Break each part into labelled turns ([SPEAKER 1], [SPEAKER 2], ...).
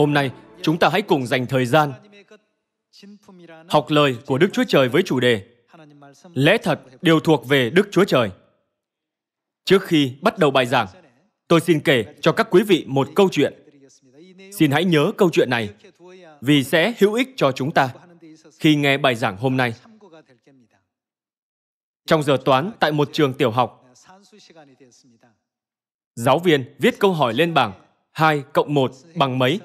[SPEAKER 1] Hôm nay, chúng ta hãy cùng dành thời gian học lời của Đức Chúa Trời với chủ đề Lẽ thật đều thuộc về Đức Chúa Trời. Trước khi bắt đầu bài giảng, tôi xin kể cho các quý vị một câu chuyện. Xin hãy nhớ câu chuyện này vì sẽ hữu ích cho chúng ta khi nghe bài giảng hôm nay. Trong giờ toán tại một trường tiểu học, giáo viên viết câu hỏi lên bảng 2 cộng 1 bằng mấy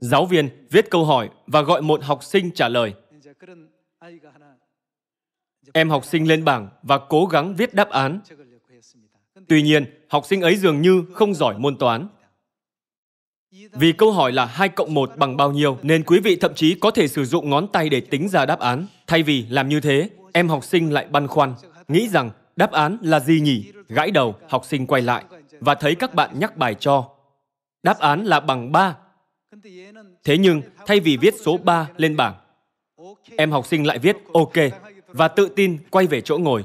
[SPEAKER 1] Giáo viên viết câu hỏi và gọi một học sinh trả lời. Em học sinh lên bảng và cố gắng viết đáp án. Tuy nhiên, học sinh ấy dường như không giỏi môn toán. Vì câu hỏi là 2 cộng 1 bằng bao nhiêu, nên quý vị thậm chí có thể sử dụng ngón tay để tính ra đáp án. Thay vì làm như thế, em học sinh lại băn khoăn, nghĩ rằng Đáp án là gì nhỉ? Gãi đầu, học sinh quay lại và thấy các bạn nhắc bài cho. Đáp án là bằng 3. Thế nhưng, thay vì viết số 3 lên bảng, em học sinh lại viết OK và tự tin quay về chỗ ngồi.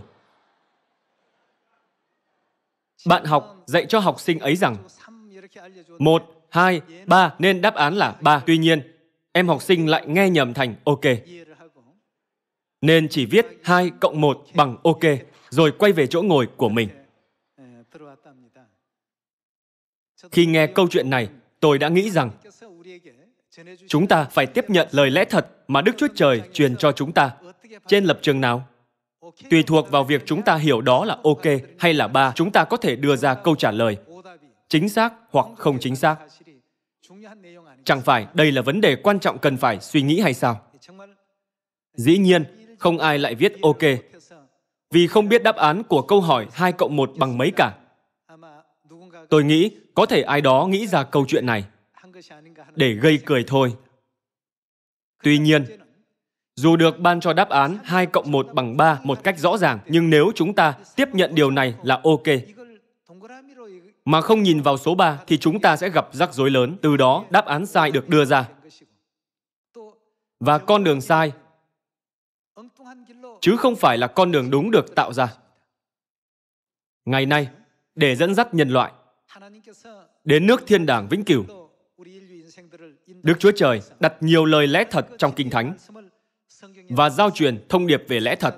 [SPEAKER 1] Bạn học dạy cho học sinh ấy rằng 1, 2, 3 nên đáp án là 3. Tuy nhiên, em học sinh lại nghe nhầm thành OK. Nên chỉ viết 2 cộng 1 bằng OK rồi quay về chỗ ngồi của mình. Khi nghe câu chuyện này, tôi đã nghĩ rằng chúng ta phải tiếp nhận lời lẽ thật mà Đức Chúa Trời truyền cho chúng ta trên lập trường nào. Tùy thuộc vào việc chúng ta hiểu đó là ok hay là ba, chúng ta có thể đưa ra câu trả lời chính xác hoặc không chính xác. Chẳng phải đây là vấn đề quan trọng cần phải suy nghĩ hay sao? Dĩ nhiên, không ai lại viết ok vì không biết đáp án của câu hỏi 2 cộng 1 bằng mấy cả. Tôi nghĩ có thể ai đó nghĩ ra câu chuyện này để gây cười thôi. Tuy nhiên, dù được ban cho đáp án 2 cộng 1 bằng 3 một cách rõ ràng, nhưng nếu chúng ta tiếp nhận điều này là ok. Mà không nhìn vào số 3 thì chúng ta sẽ gặp rắc rối lớn, từ đó đáp án sai được đưa ra. Và con đường sai chứ không phải là con đường đúng được tạo ra ngày nay để dẫn dắt nhân loại đến nước thiên đàng vĩnh cửu đức chúa trời đặt nhiều lời lẽ thật trong kinh thánh và giao truyền thông điệp về lẽ thật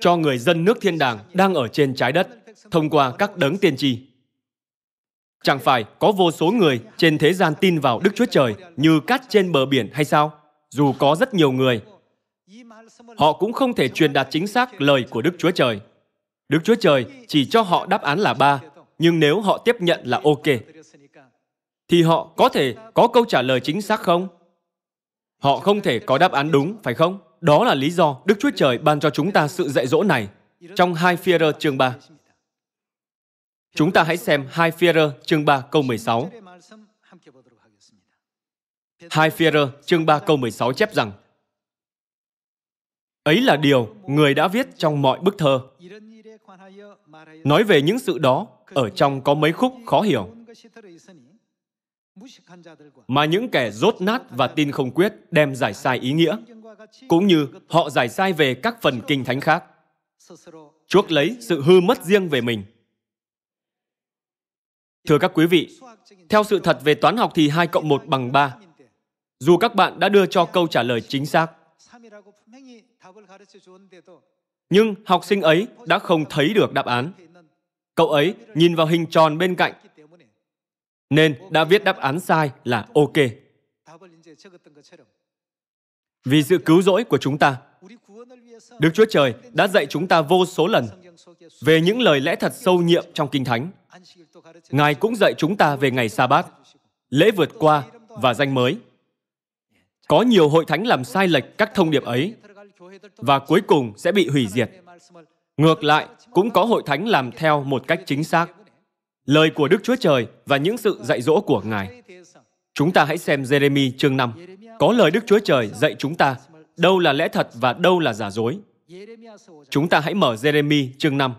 [SPEAKER 1] cho người dân nước thiên đàng đang ở trên trái đất thông qua các đấng tiên tri chẳng phải có vô số người trên thế gian tin vào đức chúa trời như cát trên bờ biển hay sao dù có rất nhiều người họ cũng không thể truyền đạt chính xác lời của Đức Chúa Trời. Đức Chúa Trời chỉ cho họ đáp án là ba, nhưng nếu họ tiếp nhận là ok, thì họ có thể có câu trả lời chính xác không? Họ không thể có đáp án đúng, phải không? Đó là lý do Đức Chúa Trời ban cho chúng ta sự dạy dỗ này trong 2 phi chương 3. Chúng ta hãy xem 2 phi chương 3 câu 16. 2 phi chương 3 câu 16 chép rằng ấy là điều người đã viết trong mọi bức thơ nói về những sự đó ở trong có mấy khúc khó hiểu mà những kẻ rốt nát và tin không quyết đem giải sai ý nghĩa cũng như họ giải sai về các phần kinh thánh khác chuốc lấy sự hư mất riêng về mình Thưa các quý vị, theo sự thật về toán học thì 2 cộng 1 bằng 3. Dù các bạn đã đưa cho câu trả lời chính xác, nhưng học sinh ấy đã không thấy được đáp án. Cậu ấy nhìn vào hình tròn bên cạnh nên đã viết đáp án sai là ok. Vì sự cứu rỗi của chúng ta, Đức Chúa Trời đã dạy chúng ta vô số lần về những lời lẽ thật sâu nhiệm trong Kinh Thánh. Ngài cũng dạy chúng ta về ngày Sa-bát, lễ vượt qua và danh mới. Có nhiều hội thánh làm sai lệch các thông điệp ấy và cuối cùng sẽ bị hủy diệt. Ngược lại, cũng có hội thánh làm theo một cách chính xác. Lời của Đức Chúa Trời và những sự dạy dỗ của Ngài. Chúng ta hãy xem Jeremy chương 5. Có lời Đức Chúa Trời dạy chúng ta đâu là lẽ thật và đâu là giả dối. Chúng ta hãy mở Jeremy chương 5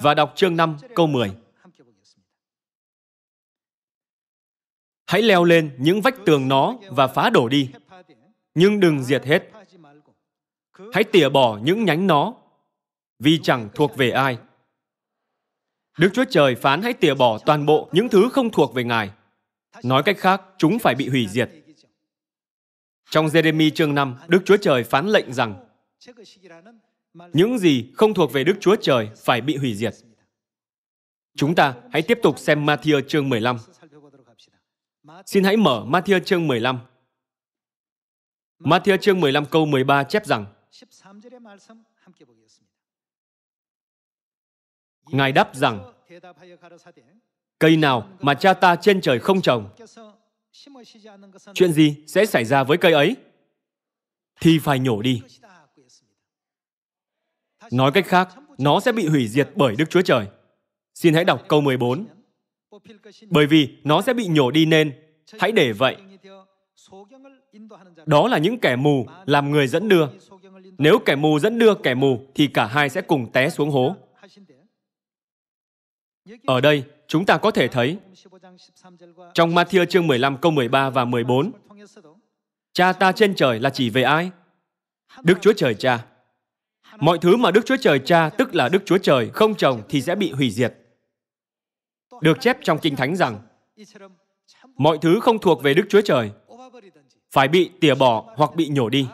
[SPEAKER 1] và đọc chương 5 câu 10. Hãy leo lên những vách tường nó và phá đổ đi, nhưng đừng diệt hết. Hãy tỉa bỏ những nhánh nó, vì chẳng thuộc về ai. Đức Chúa Trời phán hãy tỉa bỏ toàn bộ những thứ không thuộc về Ngài. Nói cách khác, chúng phải bị hủy diệt. Trong Jeremy chương 5, Đức Chúa Trời phán lệnh rằng những gì không thuộc về Đức Chúa Trời phải bị hủy diệt. Chúng ta hãy tiếp tục xem Matthew chương 15. Xin hãy mở Matthew chương 15. Matthew chương 15 câu 13 chép rằng Ngài đáp rằng Cây nào mà cha ta trên trời không trồng Chuyện gì sẽ xảy ra với cây ấy? Thì phải nhổ đi. Nói cách khác, nó sẽ bị hủy diệt bởi Đức Chúa Trời. Xin hãy đọc câu 14 bởi vì nó sẽ bị nhổ đi nên hãy để vậy đó là những kẻ mù làm người dẫn đưa nếu kẻ mù dẫn đưa kẻ mù thì cả hai sẽ cùng té xuống hố ở đây, chúng ta có thể thấy trong Matthew chương 15 câu 13 và 14 Cha ta trên trời là chỉ về ai? Đức Chúa Trời Cha. Mọi thứ mà Đức Chúa Trời Cha, tức là Đức Chúa Trời, không trồng thì sẽ bị hủy diệt. Được chép trong Kinh Thánh rằng mọi thứ không thuộc về Đức Chúa Trời phải bị tỉa bỏ hoặc bị nhổ đi.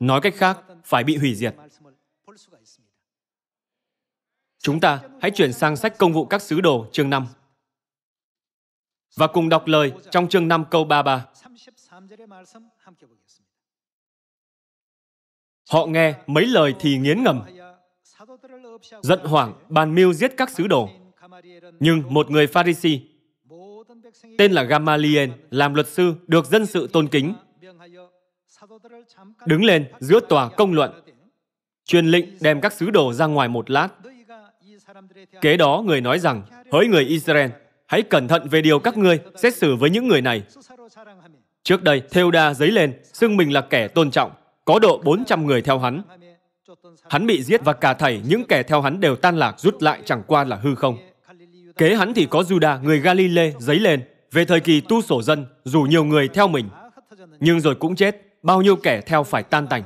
[SPEAKER 1] Nói cách khác, phải bị hủy diệt. Chúng ta hãy chuyển sang sách Công vụ các sứ đồ chương 5 và cùng đọc lời trong chương 5 câu
[SPEAKER 2] 33.
[SPEAKER 1] Họ nghe mấy lời thì nghiến ngầm, giận hoảng bàn mưu giết các sứ đồ. Nhưng một người Pharisee tên là Gamaliel làm luật sư được dân sự tôn kính đứng lên giữa tòa công luận truyền lệnh đem các sứ đồ ra ngoài một lát kế đó người nói rằng hỡi người Israel hãy cẩn thận về điều các ngươi xét xử với những người này trước đây Theuda giấy lên xưng mình là kẻ tôn trọng có độ 400 người theo hắn hắn bị giết và cả thảy những kẻ theo hắn đều tan lạc rút lại chẳng qua là hư không Kế hắn thì có Juda, người Galile, giấy lên. Về thời kỳ tu sổ dân, dù nhiều người theo mình, nhưng rồi cũng chết, bao nhiêu kẻ theo phải tan tành.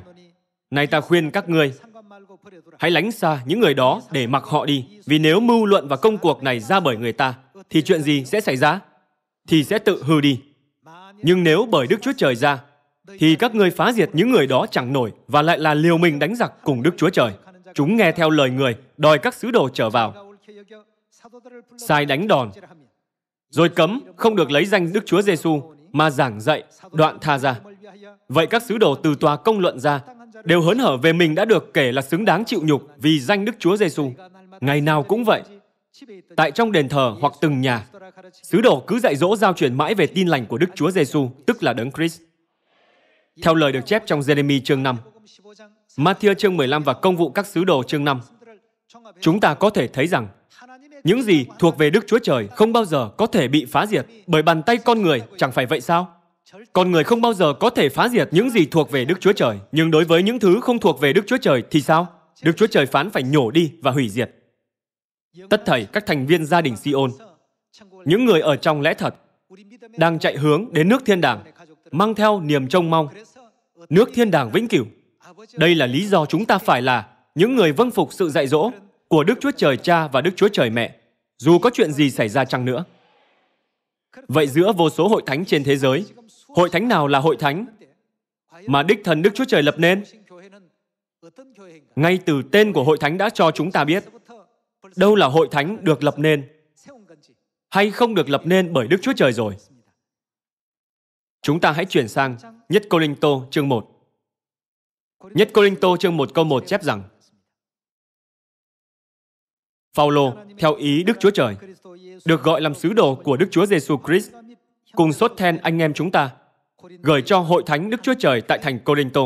[SPEAKER 1] Này ta khuyên các ngươi, hãy lánh xa những người đó để mặc họ đi, vì nếu mưu luận và công cuộc này ra bởi người ta, thì chuyện gì sẽ xảy ra? Thì sẽ tự hư đi. Nhưng nếu bởi Đức Chúa Trời ra, thì các ngươi phá diệt những người đó chẳng nổi và lại là liều mình đánh giặc cùng Đức Chúa Trời. Chúng nghe theo lời người, đòi các sứ đồ trở vào sai đánh đòn rồi cấm không được lấy danh Đức Chúa Giêsu mà giảng dạy, đoạn tha ra. Vậy các sứ đồ từ tòa công luận ra đều hớn hở về mình đã được kể là xứng đáng chịu nhục vì danh Đức Chúa Giêsu. Ngày nào cũng vậy. Tại trong đền thờ hoặc từng nhà, sứ đồ cứ dạy dỗ giao truyền mãi về tin lành của Đức Chúa Giêsu, tức là Đấng Christ. Theo lời được chép trong Jeremy chương 5, Matthew chương 15 và công vụ các sứ đồ chương 5, chúng ta có thể thấy rằng những gì thuộc về Đức Chúa Trời không bao giờ có thể bị phá diệt bởi bàn tay con người, chẳng phải vậy sao? Con người không bao giờ có thể phá diệt những gì thuộc về Đức Chúa Trời, nhưng đối với những thứ không thuộc về Đức Chúa Trời thì sao? Đức Chúa Trời phán phải nhổ đi và hủy diệt. Tất thảy các thành viên gia đình Sion, những người ở trong lẽ thật, đang chạy hướng đến nước thiên đàng, mang theo niềm trông mong, nước thiên đàng vĩnh cửu. Đây là lý do chúng ta phải là những người vâng phục sự dạy dỗ của Đức Chúa Trời Cha và Đức Chúa Trời Mẹ, dù có chuyện gì xảy ra chăng nữa. Vậy giữa vô số hội thánh trên thế giới, hội thánh nào là hội thánh mà đích thần Đức Chúa Trời lập nên? Ngay từ tên của hội thánh đã cho chúng ta biết đâu là hội thánh được lập nên hay không được lập nên bởi Đức Chúa Trời rồi. Chúng ta hãy chuyển sang Nhất Cô Linh Tô chương 1. Nhất Cô Linh Tô chương 1 câu 1 chép rằng Phaolô theo ý Đức Chúa Trời, được gọi làm sứ đồ của Đức Chúa Giêsu Christ, cùng sốt then anh em chúng ta, gửi cho hội thánh Đức Chúa Trời tại thành Corinto.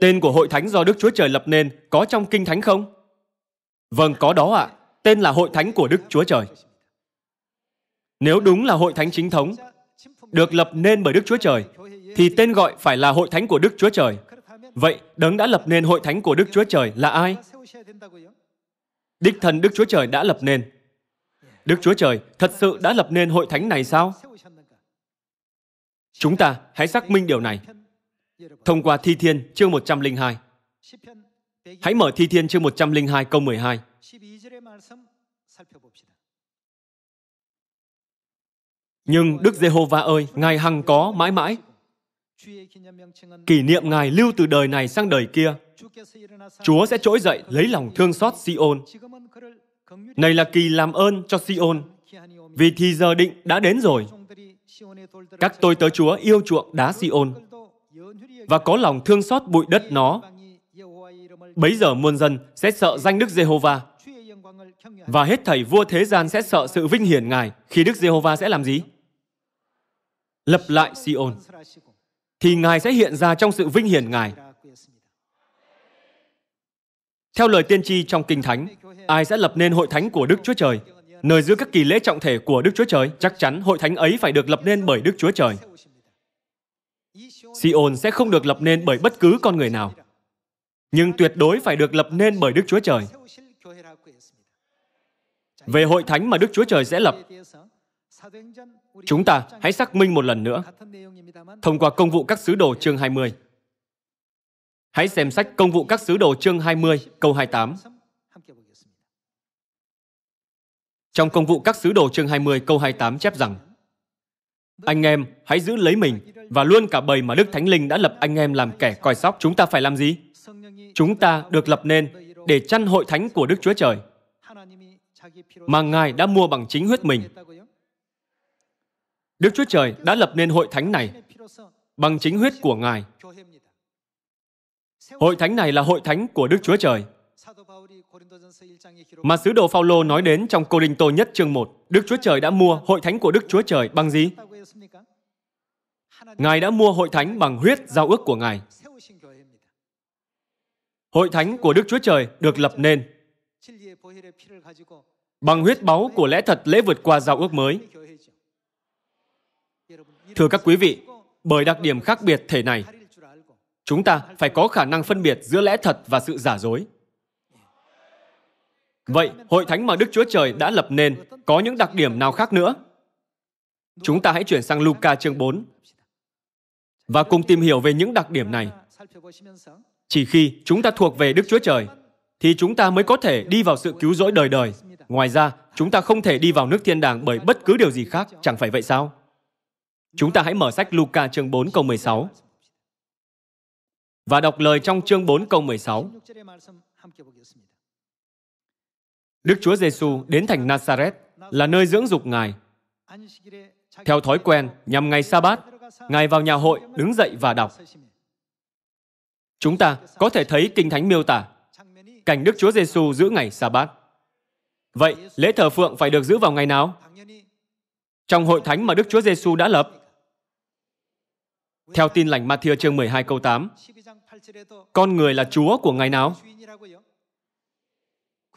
[SPEAKER 1] Tên của hội thánh do Đức Chúa Trời lập nên có trong Kinh Thánh không? Vâng, có đó ạ. À. Tên là hội thánh của Đức Chúa Trời. Nếu đúng là hội thánh chính thống, được lập nên bởi Đức Chúa Trời, thì tên gọi phải là hội thánh của Đức Chúa Trời. Vậy, đấng đã lập nên hội thánh của Đức Chúa Trời là ai? Đích thân Đức Chúa Trời đã lập nên. Đức Chúa Trời thật sự đã lập nên hội thánh này sao? Chúng ta hãy xác minh điều này thông qua Thi Thiên chương 102. Hãy mở Thi Thiên chương 102 câu 12. Nhưng Đức Giê-hô-va ơi, Ngài hằng có mãi mãi, Kỷ niệm Ngài lưu từ đời này sang đời kia. Chúa sẽ trỗi dậy lấy lòng thương xót Sion. Này là kỳ làm ơn cho Sion, vì thì giờ định đã đến rồi. Các tôi tớ Chúa yêu chuộng đá Sion và có lòng thương xót bụi đất nó. Bấy giờ muôn dân sẽ sợ danh Đức Jehovah và hết thảy vua thế gian sẽ sợ sự vinh hiển Ngài khi Đức Jehovah sẽ làm gì? Lập lại Sion thì Ngài sẽ hiện ra trong sự vinh hiển Ngài. Theo lời tiên tri trong Kinh Thánh, ai sẽ lập nên hội thánh của Đức Chúa Trời? Nơi giữa các kỳ lễ trọng thể của Đức Chúa Trời, chắc chắn hội thánh ấy phải được lập nên bởi Đức Chúa Trời. Sion sẽ không được lập nên bởi bất cứ con người nào, nhưng tuyệt đối phải được lập nên bởi Đức Chúa Trời. Về hội thánh mà Đức Chúa Trời sẽ lập, Chúng ta hãy xác minh một lần nữa thông qua công vụ các sứ đồ chương 20. Hãy xem sách công vụ các sứ đồ chương 20, câu 28. Trong công vụ các sứ đồ chương 20 câu 28 chép rằng Anh em hãy giữ lấy mình và luôn cả bầy mà Đức Thánh Linh đã lập anh em làm kẻ coi sóc. Chúng ta phải làm gì? Chúng ta được lập nên để chăn hội thánh của Đức Chúa Trời mà Ngài đã mua bằng chính huyết mình Đức Chúa Trời đã lập nên hội thánh này bằng chính huyết của Ngài. Hội thánh này là hội thánh của Đức Chúa Trời. Mà sứ đồ Phaolô nói đến trong Cô Đinh Tô nhất chương 1, Đức Chúa Trời đã mua hội thánh của Đức Chúa Trời bằng gì? Ngài đã mua hội thánh bằng huyết giao ước của Ngài. Hội thánh của Đức Chúa Trời được lập nên bằng huyết báu của lẽ thật lễ vượt qua giao ước mới. Thưa các quý vị, bởi đặc điểm khác biệt thể này, chúng ta phải có khả năng phân biệt giữa lẽ thật và sự giả dối. Vậy, hội thánh mà Đức Chúa Trời đã lập nên có những đặc điểm nào khác nữa? Chúng ta hãy chuyển sang Luca chương 4 và cùng tìm hiểu về những đặc điểm này. Chỉ khi chúng ta thuộc về Đức Chúa Trời, thì chúng ta mới có thể đi vào sự cứu rỗi đời đời. Ngoài ra, chúng ta không thể đi vào nước thiên đàng bởi bất cứ điều gì khác, chẳng phải vậy sao? Chúng ta hãy mở sách Luca chương 4 câu 16 và đọc lời trong chương 4 câu 16. Đức Chúa Giêsu đến thành Nazareth là nơi dưỡng dục Ngài. Theo thói quen, nhằm ngày sa bát, Ngài vào nhà hội, đứng dậy và đọc. Chúng ta có thể thấy Kinh Thánh miêu tả cảnh Đức Chúa Giêsu giữ ngày sa bát. Vậy, lễ thờ phượng phải được giữ vào ngày nào? trong hội thánh mà Đức Chúa Giêsu đã lập. Theo tin lành Matthew chương 12 câu 8, con người là Chúa của ngài nào?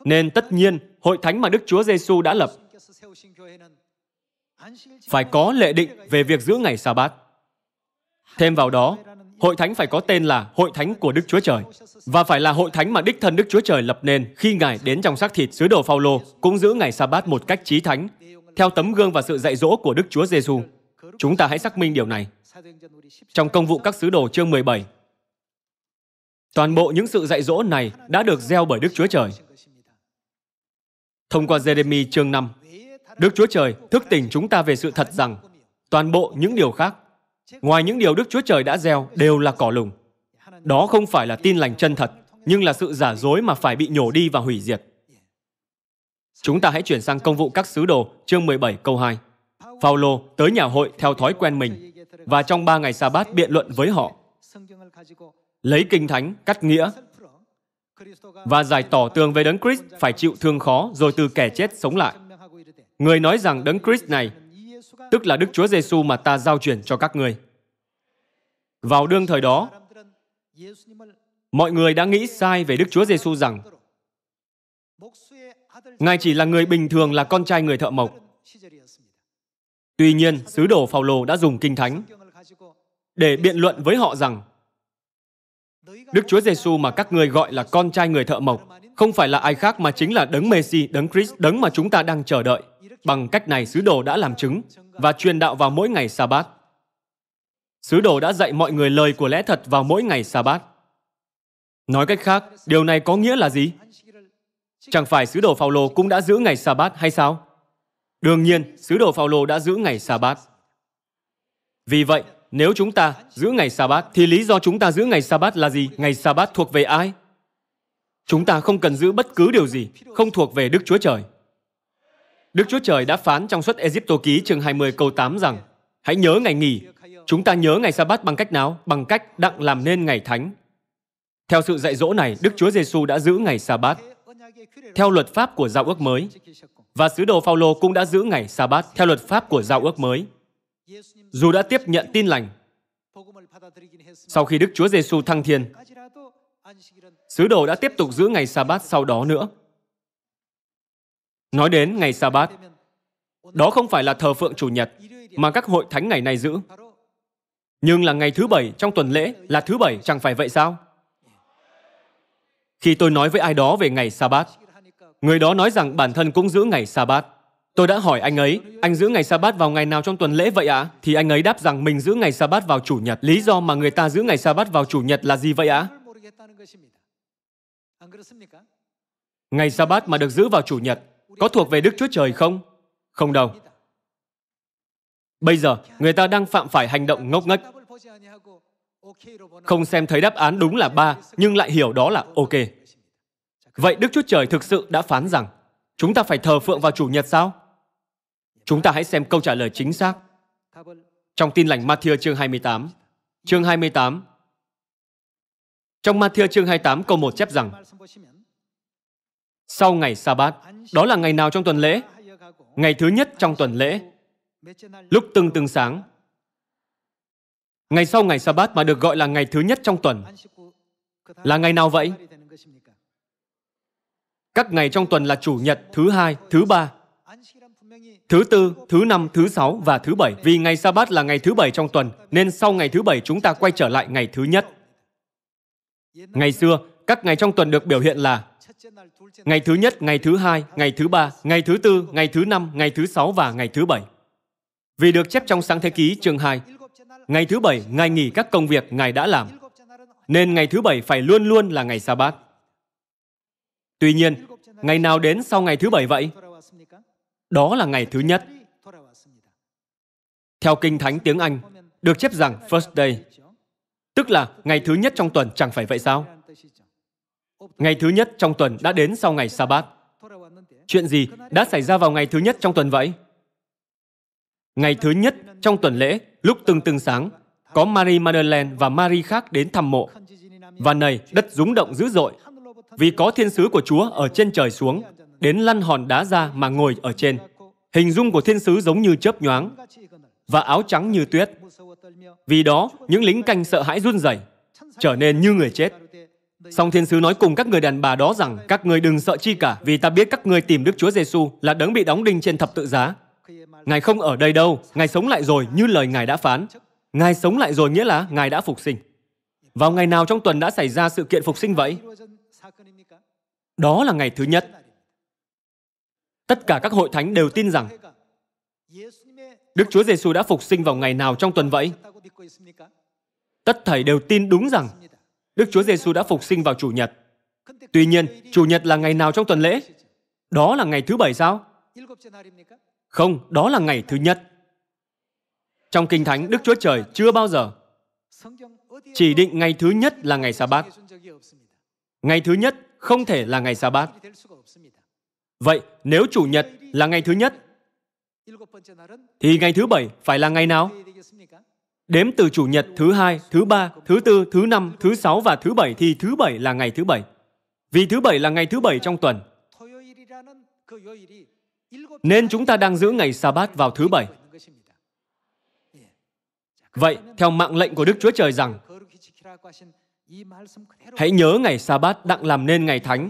[SPEAKER 1] Nên tất nhiên, hội thánh mà Đức Chúa Giêsu đã lập phải có lệ định về việc giữ ngày sa bát. Thêm vào đó, hội thánh phải có tên là hội thánh của Đức Chúa Trời và phải là hội thánh mà đích thân Đức Chúa Trời lập nên khi Ngài đến trong xác thịt sứ đồ Phaolô cũng giữ ngày sa bát một cách chí thánh theo tấm gương và sự dạy dỗ của Đức Chúa Giêsu. Chúng ta hãy xác minh điều này. Trong công vụ các sứ đồ chương 17, toàn bộ những sự dạy dỗ này đã được gieo bởi Đức Chúa Trời. Thông qua Jeremy chương 5, Đức Chúa Trời thức tỉnh chúng ta về sự thật rằng toàn bộ những điều khác, ngoài những điều Đức Chúa Trời đã gieo đều là cỏ lùng. Đó không phải là tin lành chân thật, nhưng là sự giả dối mà phải bị nhổ đi và hủy diệt. Chúng ta hãy chuyển sang công vụ các sứ đồ, chương 17 câu 2. Phaolô tới nhà hội theo thói quen mình và trong ba ngày sa bát biện luận với họ. Lấy kinh thánh, cắt nghĩa và giải tỏ tường về Đấng Christ phải chịu thương khó rồi từ kẻ chết sống lại. Người nói rằng Đấng Christ này tức là Đức Chúa Giêsu mà ta giao truyền cho các ngươi Vào đương thời đó, mọi người đã nghĩ sai về Đức Chúa Giêsu rằng Ngài chỉ là người bình thường là con trai người thợ mộc. Tuy nhiên, sứ đồ Phaolô đã dùng kinh thánh để biện luận với họ rằng Đức Chúa Giêsu mà các ngươi gọi là con trai người thợ mộc không phải là ai khác mà chính là đấng Messi, đấng Christ, đấng mà chúng ta đang chờ đợi. Bằng cách này, sứ đồ đã làm chứng và truyền đạo vào mỗi ngày Sa-bát. Sứ đồ đã dạy mọi người lời của lẽ thật vào mỗi ngày Sa-bát. Nói cách khác, điều này có nghĩa là gì? Chẳng phải sứ đồ Phaolô cũng đã giữ ngày sa bát hay sao? Đương nhiên, sứ đồ Phaolô đã giữ ngày sa bát. Vì vậy, nếu chúng ta giữ ngày sa bát thì lý do chúng ta giữ ngày sa bát là gì? Ngày sa bát thuộc về ai? Chúng ta không cần giữ bất cứ điều gì không thuộc về Đức Chúa Trời. Đức Chúa Trời đã phán trong suất Egypto ký chương 20 câu 8 rằng Hãy nhớ ngày nghỉ. Chúng ta nhớ ngày sa bát bằng cách nào? Bằng cách đặng làm nên ngày thánh. Theo sự dạy dỗ này, Đức Chúa Giêsu đã giữ ngày sa bát theo luật pháp của giao ước mới. Và sứ đồ Phaolô cũng đã giữ ngày sa bát theo luật pháp của giao ước mới. Dù đã tiếp nhận tin lành, sau khi Đức Chúa Giêsu thăng thiên, sứ đồ đã tiếp tục giữ ngày sa bát sau đó nữa. Nói đến ngày sa bát, đó không phải là thờ phượng chủ nhật mà các hội thánh ngày nay giữ. Nhưng là ngày thứ bảy trong tuần lễ là thứ bảy chẳng phải vậy sao? Khi tôi nói với ai đó về ngày Sa-bát, người đó nói rằng bản thân cũng giữ ngày Sa-bát. Tôi đã hỏi anh ấy, anh giữ ngày Sa-bát vào ngày nào trong tuần lễ vậy ạ? À? Thì anh ấy đáp rằng mình giữ ngày Sa-bát vào chủ nhật. Lý do mà người ta giữ ngày Sa-bát vào chủ nhật là gì vậy ạ? À? Ngày Sa-bát mà được giữ vào chủ nhật có thuộc về Đức Chúa Trời không? Không đâu. Bây giờ, người ta đang phạm phải hành động ngốc nghếch. Không xem thấy đáp án đúng là ba, nhưng lại hiểu đó là ok. Vậy Đức Chúa Trời thực sự đã phán rằng chúng ta phải thờ phượng vào chủ nhật sao? Chúng ta hãy xem câu trả lời chính xác. Trong tin lành Matthew chương 28, chương 28, trong Matthew chương 28 câu 1 chép rằng Sau ngày sa bát, đó là ngày nào trong tuần lễ? Ngày thứ nhất trong tuần lễ. Lúc từng từng sáng, Ngày sau ngày Sa-bát mà được gọi là ngày thứ nhất trong tuần là ngày nào vậy? Các ngày trong tuần là chủ nhật, thứ hai, thứ ba, thứ tư, thứ năm, thứ sáu và thứ bảy. Vì ngày Sa-bát là ngày thứ bảy trong tuần, nên sau ngày thứ bảy chúng ta quay trở lại ngày thứ nhất. Ngày xưa, các ngày trong tuần được biểu hiện là ngày thứ nhất, ngày thứ hai, ngày thứ ba, ngày thứ tư, ngày thứ năm, ngày thứ sáu và ngày thứ bảy. Vì được chép trong sáng thế ký chương 2, ngày thứ bảy Ngài nghỉ các công việc Ngài đã làm. Nên ngày thứ bảy phải luôn luôn là ngày sa bát. Tuy nhiên, ngày nào đến sau ngày thứ bảy vậy? Đó là ngày thứ nhất. Theo Kinh Thánh tiếng Anh, được chép rằng first day, tức là ngày thứ nhất trong tuần chẳng phải vậy sao? Ngày thứ nhất trong tuần đã đến sau ngày sa bát. Chuyện gì đã xảy ra vào ngày thứ nhất trong tuần vậy? Ngày thứ nhất trong tuần lễ, lúc từng từng sáng, có Marie Madeleine và Marie khác đến thăm mộ. Và này, đất rúng động dữ dội, vì có thiên sứ của Chúa ở trên trời xuống, đến lăn hòn đá ra mà ngồi ở trên. Hình dung của thiên sứ giống như chớp nhoáng và áo trắng như tuyết. Vì đó, những lính canh sợ hãi run rẩy, trở nên như người chết. Song thiên sứ nói cùng các người đàn bà đó rằng các người đừng sợ chi cả vì ta biết các người tìm Đức Chúa Giêsu là đấng bị đóng đinh trên thập tự giá Ngài không ở đây đâu, Ngài sống lại rồi như lời Ngài đã phán. Ngài sống lại rồi nghĩa là Ngài đã phục sinh. Vào ngày nào trong tuần đã xảy ra sự kiện phục sinh vậy? Đó là ngày thứ nhất. Tất cả các hội thánh đều tin rằng Đức Chúa Giêsu đã phục sinh vào ngày nào trong tuần vậy? Tất thảy đều tin đúng rằng Đức Chúa Giêsu đã phục sinh vào chủ nhật. Tuy nhiên, chủ nhật là ngày nào trong tuần lễ? Đó là ngày thứ bảy sao? Không, đó là ngày thứ nhất. Trong Kinh Thánh, Đức Chúa Trời chưa bao giờ chỉ định ngày thứ nhất là ngày sa bát. Ngày thứ nhất không thể là ngày sa bát. Vậy nếu Chủ nhật là ngày thứ nhất, thì ngày thứ bảy phải là ngày nào? Đếm từ Chủ nhật thứ hai, thứ ba, thứ tư, thứ năm, thứ sáu và thứ bảy thì thứ bảy là ngày thứ bảy. Vì thứ bảy là ngày thứ bảy trong tuần. Nên chúng ta đang giữ ngày sa bát vào thứ bảy. Vậy, theo mạng lệnh của Đức Chúa Trời rằng, hãy nhớ ngày sa bát đặng làm nên ngày thánh.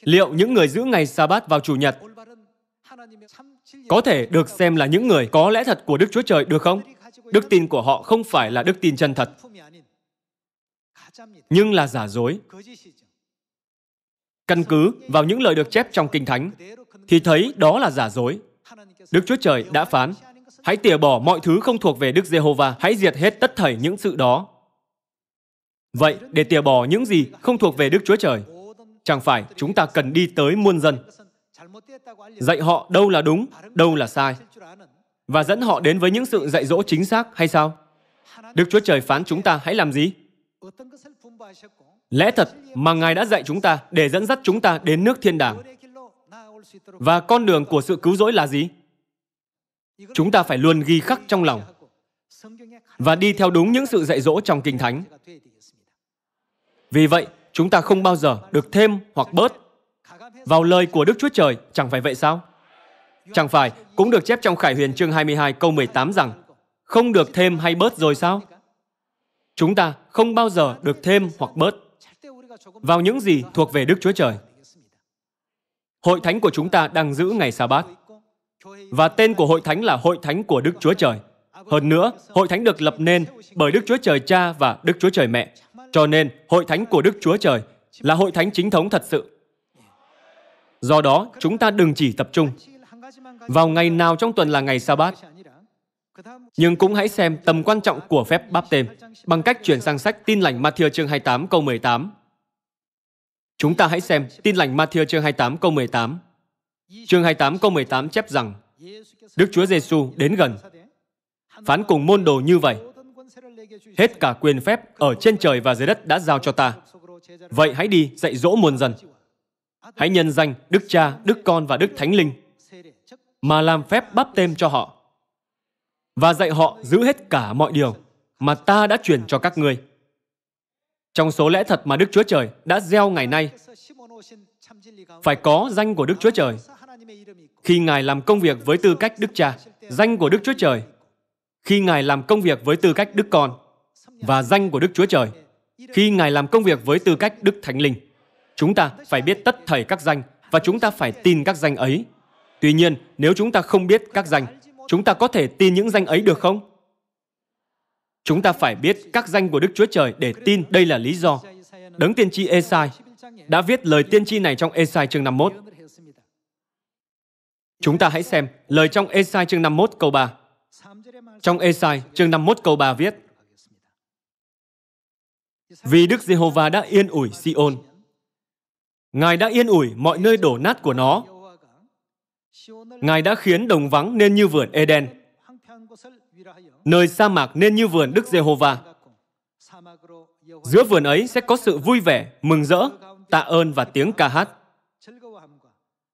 [SPEAKER 1] Liệu những người giữ ngày sa bát vào Chủ nhật có thể được xem là những người có lẽ thật của Đức Chúa Trời được không? Đức tin của họ không phải là đức tin chân thật, nhưng là giả dối. Căn cứ vào những lời được chép trong Kinh Thánh, thì thấy đó là giả dối. Đức Chúa Trời đã phán, hãy tỉa bỏ mọi thứ không thuộc về Đức Giê-hô-va, hãy diệt hết tất thảy những sự đó. Vậy, để tỉa bỏ những gì không thuộc về Đức Chúa Trời, chẳng phải chúng ta cần đi tới muôn dân, dạy họ đâu là đúng, đâu là sai, và dẫn họ đến với những sự dạy dỗ chính xác hay sao? Đức Chúa Trời phán chúng ta hãy làm gì? Lẽ thật mà Ngài đã dạy chúng ta để dẫn dắt chúng ta đến nước thiên đàng và con đường của sự cứu rỗi là gì chúng ta phải luôn ghi khắc trong lòng và đi theo đúng những sự dạy dỗ trong kinh thánh vì vậy chúng ta không bao giờ được thêm hoặc bớt vào lời của Đức Chúa Trời, chẳng phải vậy sao? Chẳng phải cũng được chép trong Khải Huyền chương 22 câu 18 rằng không được thêm hay bớt rồi sao? Chúng ta không bao giờ được thêm hoặc bớt vào những gì thuộc về Đức Chúa Trời. Hội thánh của chúng ta đang giữ ngày sa bát. Và tên của hội thánh là hội thánh của Đức Chúa Trời. Hơn nữa, hội thánh được lập nên bởi Đức Chúa Trời Cha và Đức Chúa Trời Mẹ. Cho nên, hội thánh của Đức Chúa Trời là hội thánh chính thống thật sự. Do đó, chúng ta đừng chỉ tập trung vào ngày nào trong tuần là ngày sa bát nhưng cũng hãy xem tầm quan trọng của phép báp têm bằng cách chuyển sang sách tin lành Matthew chương 28 câu 18 Chúng ta hãy xem tin lành Matthew chương 28 câu 18. Chương 28 câu 18 chép rằng Đức Chúa Giêsu đến gần, phán cùng môn đồ như vậy. Hết cả quyền phép ở trên trời và dưới đất đã giao cho ta. Vậy hãy đi dạy dỗ muôn dân. Hãy nhân danh Đức Cha, Đức Con và Đức Thánh Linh mà làm phép bắp tem cho họ và dạy họ giữ hết cả mọi điều mà ta đã truyền cho các ngươi. Trong số lẽ thật mà Đức Chúa Trời đã gieo ngày nay, phải có danh của Đức Chúa Trời. Khi Ngài làm công việc với tư cách Đức Cha, danh của Đức Chúa Trời. Khi Ngài làm công việc với tư cách Đức Con và danh của Đức Chúa Trời. Khi Ngài làm công việc với tư cách Đức Thánh Linh. Chúng ta phải biết tất thảy các danh và chúng ta phải tin các danh ấy. Tuy nhiên, nếu chúng ta không biết các danh, chúng ta có thể tin những danh ấy được không? Chúng ta phải biết các danh của Đức Chúa Trời để tin đây là lý do. Đấng tiên tri Esai đã viết lời tiên tri này trong Esai chương 51. Chúng ta hãy xem lời trong Esai chương 51 câu 3. Trong Esai chương 51 câu 3 viết: Vì Đức Giê-hô-va đã yên ủi Siôn, Ngài đã yên ủi mọi nơi đổ nát của nó. Ngài đã khiến đồng vắng nên như vườn Eden. Nơi sa mạc nên như vườn Đức Giê-hô-va. Giữa vườn ấy sẽ có sự vui vẻ, mừng rỡ, tạ ơn và tiếng ca hát.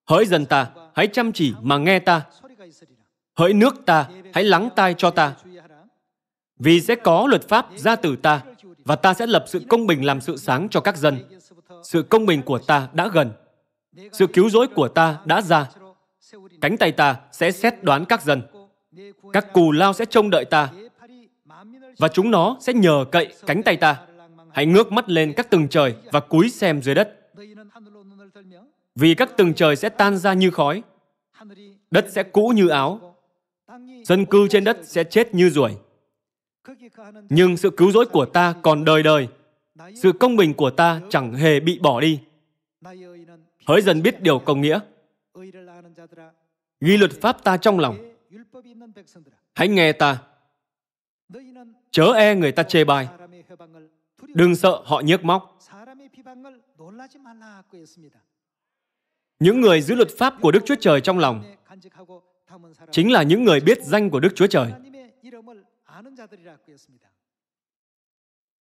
[SPEAKER 1] Hỡi dân ta, hãy chăm chỉ mà nghe ta. Hỡi nước ta, hãy lắng tai cho ta. Vì sẽ có luật pháp ra từ ta, và ta sẽ lập sự công bình làm sự sáng cho các dân. Sự công bình của ta đã gần. Sự cứu rỗi của ta đã ra. Cánh tay ta sẽ xét đoán các dân. Các cù lao sẽ trông đợi ta và chúng nó sẽ nhờ cậy cánh tay ta. Hãy ngước mắt lên các tầng trời và cúi xem dưới đất. Vì các tầng trời sẽ tan ra như khói, đất sẽ cũ như áo, dân cư trên đất sẽ chết như ruồi. Nhưng sự cứu rỗi của ta còn đời đời, sự công bình của ta chẳng hề bị bỏ đi. Hỡi dần biết điều công nghĩa, ghi luật pháp ta trong lòng, Hãy nghe ta. Chớ e người ta chê bai. Đừng sợ họ nhức móc. Những người giữ luật pháp của Đức Chúa Trời trong lòng chính là những người biết danh của Đức Chúa Trời.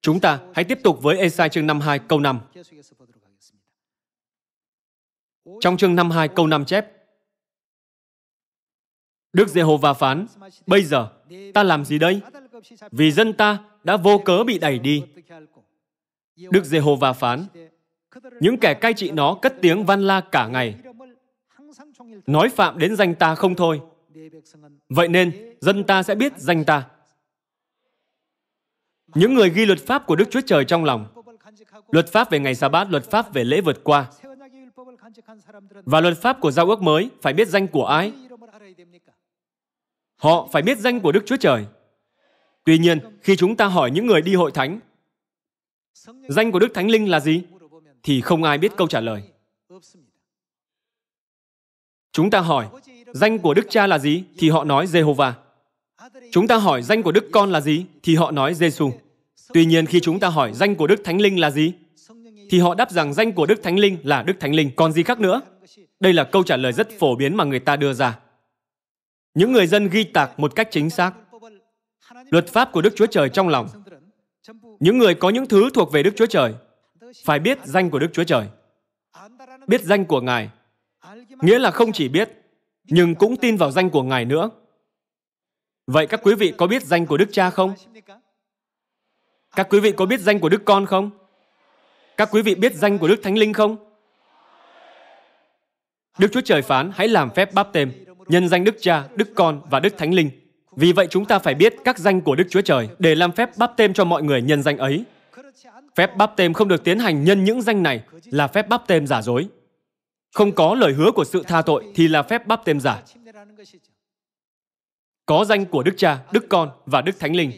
[SPEAKER 1] Chúng ta hãy tiếp tục với Esai chương 52 câu 5. Trong chương 52 câu 5 chép, Đức Giê-hô-va phán, bây giờ ta làm gì đây? Vì dân ta đã vô cớ bị đẩy đi. Đức Giê-hô-va phán, những kẻ cai trị nó cất tiếng văn la cả ngày, nói phạm đến danh ta không thôi. Vậy nên, dân ta sẽ biết danh ta. Những người ghi luật pháp của Đức Chúa Trời trong lòng, luật pháp về ngày sa bát, luật pháp về lễ vượt qua, và luật pháp của giao ước mới phải biết danh của ai, Họ phải biết danh của Đức Chúa Trời. Tuy nhiên, khi chúng ta hỏi những người đi hội thánh, danh của Đức Thánh Linh là gì? Thì không ai biết câu trả lời. Chúng ta hỏi, danh của Đức Cha là gì? Thì họ nói Jehovah. Chúng ta hỏi danh của Đức Con là gì? Thì họ nói Jesus. Tuy nhiên khi chúng ta hỏi danh của Đức Thánh Linh là gì? Thì họ đáp rằng danh của Đức Thánh Linh là Đức Thánh Linh, còn gì khác nữa? Đây là câu trả lời rất phổ biến mà người ta đưa ra. Những người dân ghi tạc một cách chính xác luật pháp của Đức Chúa Trời trong lòng. Những người có những thứ thuộc về Đức Chúa Trời phải biết danh của Đức Chúa Trời. Biết danh của Ngài nghĩa là không chỉ biết nhưng cũng tin vào danh của Ngài nữa. Vậy các quý vị có biết danh của Đức Cha không? Các quý vị có biết danh của Đức Con không? Các quý vị biết danh của Đức Thánh Linh không? Đức Chúa Trời phán hãy làm phép báp têm nhân danh Đức Cha, Đức Con và Đức Thánh Linh. Vì vậy chúng ta phải biết các danh của Đức Chúa Trời để làm phép báp têm cho mọi người nhân danh ấy. Phép báp têm không được tiến hành nhân những danh này là phép báp têm giả dối. Không có lời hứa của sự tha tội thì là phép báp têm giả. Có danh của Đức Cha, Đức Con và Đức Thánh Linh.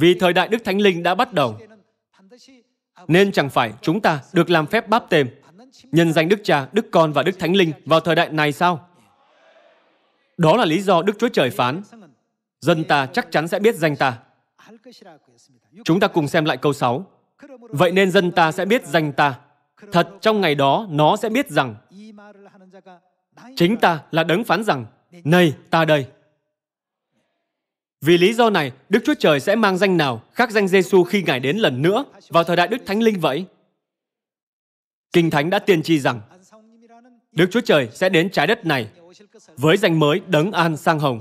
[SPEAKER 1] Vì thời đại Đức Thánh Linh đã bắt đầu, nên chẳng phải chúng ta được làm phép báp têm nhân danh Đức Cha, Đức Con và Đức Thánh Linh vào thời đại này sao? Đó là lý do Đức Chúa Trời phán, dân ta chắc chắn sẽ biết danh ta. Chúng ta cùng xem lại câu 6. Vậy nên dân ta sẽ biết danh ta. Thật trong ngày đó nó sẽ biết rằng chính ta là đấng phán rằng này ta đây. Vì lý do này, Đức Chúa Trời sẽ mang danh nào khác danh Giêsu khi Ngài đến lần nữa vào thời đại Đức Thánh Linh vậy? Kinh Thánh đã tiên tri rằng Đức Chúa Trời sẽ đến trái đất này với danh mới Đấng An Sang Hồng.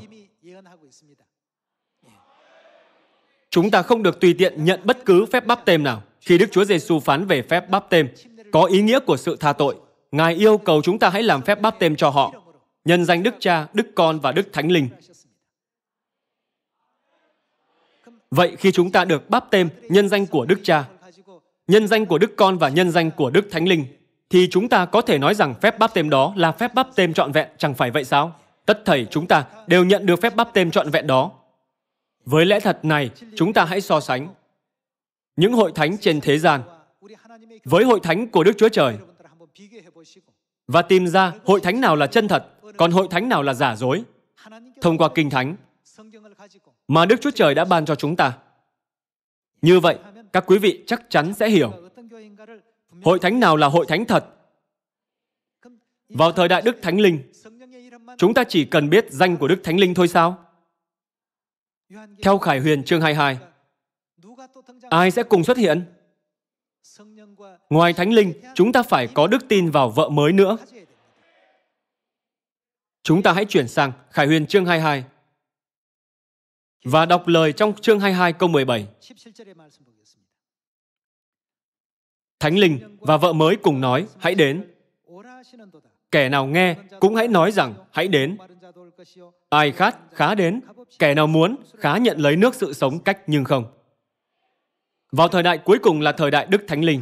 [SPEAKER 1] Chúng ta không được tùy tiện nhận bất cứ phép báp tem nào. Khi Đức Chúa Giêsu phán về phép báp tem, có ý nghĩa của sự tha tội. Ngài yêu cầu chúng ta hãy làm phép báp tem cho họ, nhân danh Đức Cha, Đức Con và Đức Thánh Linh. Vậy khi chúng ta được báp tem nhân danh của Đức Cha, nhân danh của Đức Con và nhân danh của Đức Thánh Linh, thì chúng ta có thể nói rằng phép báp têm đó là phép báp têm trọn vẹn, chẳng phải vậy sao? Tất thảy chúng ta đều nhận được phép báp têm trọn vẹn đó. Với lẽ thật này, chúng ta hãy so sánh những hội thánh trên thế gian với hội thánh của Đức Chúa Trời và tìm ra hội thánh nào là chân thật, còn hội thánh nào là giả dối. Thông qua Kinh Thánh mà Đức Chúa Trời đã ban cho chúng ta. Như vậy, các quý vị chắc chắn sẽ hiểu hội thánh nào là hội thánh thật. Vào thời đại Đức Thánh Linh, chúng ta chỉ cần biết danh của Đức Thánh Linh thôi sao? Theo Khải Huyền chương 22, ai sẽ cùng xuất hiện? Ngoài Thánh Linh, chúng ta phải có đức tin vào vợ mới nữa. Chúng ta hãy chuyển sang Khải Huyền chương 22 và đọc lời trong chương 22 câu 17. Thánh Linh và vợ mới cùng nói, hãy đến. Kẻ nào nghe cũng hãy nói rằng, hãy đến. Ai khát, khá đến. Kẻ nào muốn, khá nhận lấy nước sự sống cách nhưng không. Vào thời đại cuối cùng là thời đại Đức Thánh Linh.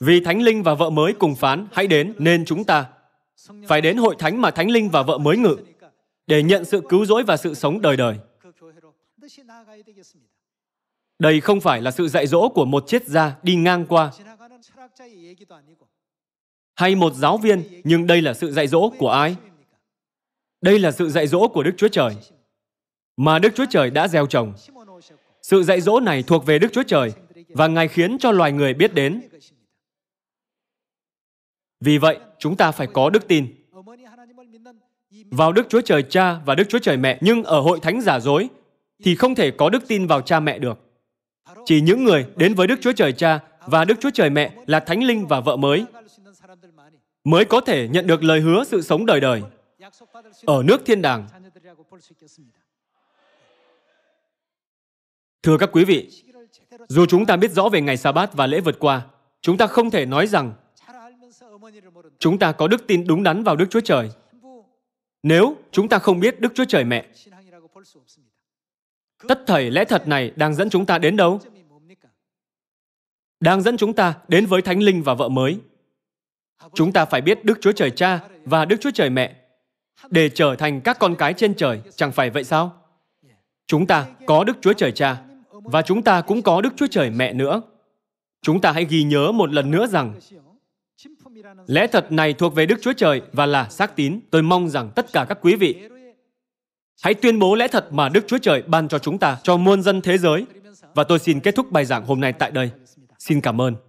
[SPEAKER 1] Vì Thánh Linh và vợ mới cùng phán, hãy đến nên chúng ta phải đến hội thánh mà Thánh Linh và vợ mới ngự để nhận sự cứu rỗi và sự sống đời đời. Đây không phải là sự dạy dỗ của một triết gia đi ngang qua hay một giáo viên, nhưng đây là sự dạy dỗ của ai? Đây là sự dạy dỗ của Đức Chúa Trời mà Đức Chúa Trời đã gieo trồng. Sự dạy dỗ này thuộc về Đức Chúa Trời và Ngài khiến cho loài người biết đến. Vì vậy, chúng ta phải có đức tin vào Đức Chúa Trời Cha và Đức Chúa Trời Mẹ, nhưng ở hội thánh giả dối thì không thể có đức tin vào cha mẹ được. Chỉ những người đến với Đức Chúa Trời Cha và Đức Chúa Trời Mẹ là thánh linh và vợ mới mới có thể nhận được lời hứa sự sống đời đời ở nước thiên đàng. Thưa các quý vị, dù chúng ta biết rõ về ngày sa bát và lễ vượt qua, chúng ta không thể nói rằng chúng ta có đức tin đúng đắn vào Đức Chúa Trời. Nếu chúng ta không biết Đức Chúa Trời mẹ, tất thảy lẽ thật này đang dẫn chúng ta đến đâu đang dẫn chúng ta đến với thánh linh và vợ mới chúng ta phải biết đức chúa trời cha và đức chúa trời mẹ để trở thành các con cái trên trời chẳng phải vậy sao chúng ta có đức chúa trời cha và chúng ta cũng có đức chúa trời mẹ nữa chúng ta hãy ghi nhớ một lần nữa rằng lẽ thật này thuộc về đức chúa trời và là xác tín tôi mong rằng tất cả các quý vị Hãy tuyên bố lẽ thật mà Đức Chúa Trời ban cho chúng ta, cho muôn dân thế giới. Và tôi xin kết thúc bài giảng hôm nay tại đây. Xin cảm ơn.